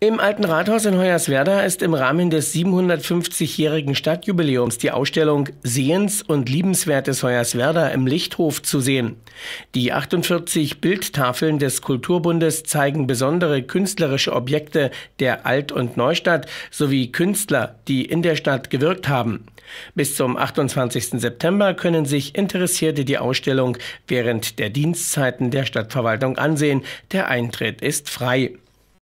Im Alten Rathaus in Hoyerswerda ist im Rahmen des 750-jährigen Stadtjubiläums die Ausstellung Sehens und Liebenswertes Hoyerswerda im Lichthof zu sehen. Die 48 Bildtafeln des Kulturbundes zeigen besondere künstlerische Objekte der Alt- und Neustadt sowie Künstler, die in der Stadt gewirkt haben. Bis zum 28. September können sich Interessierte die Ausstellung während der Dienstzeiten der Stadtverwaltung ansehen. Der Eintritt ist frei.